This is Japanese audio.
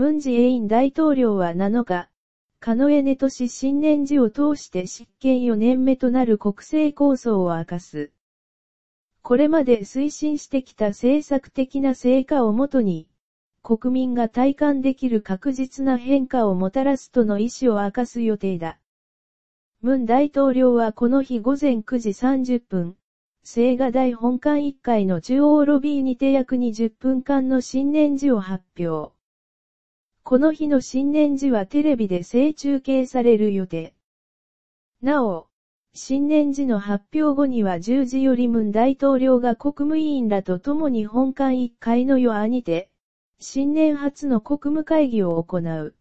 ムンジェイン大統領は7日、カノエネト氏新年時を通して執権4年目となる国政構想を明かす。これまで推進してきた政策的な成果をもとに、国民が体感できる確実な変化をもたらすとの意思を明かす予定だ。ムン大統領はこの日午前9時30分、青瓦台本館1階の中央ロビーにて約20分間の新年時を発表。この日の新年時はテレビで正中継される予定。なお、新年時の発表後には10時より文大統領が国務委員らと共に本館1階の夜にて、新年初の国務会議を行う。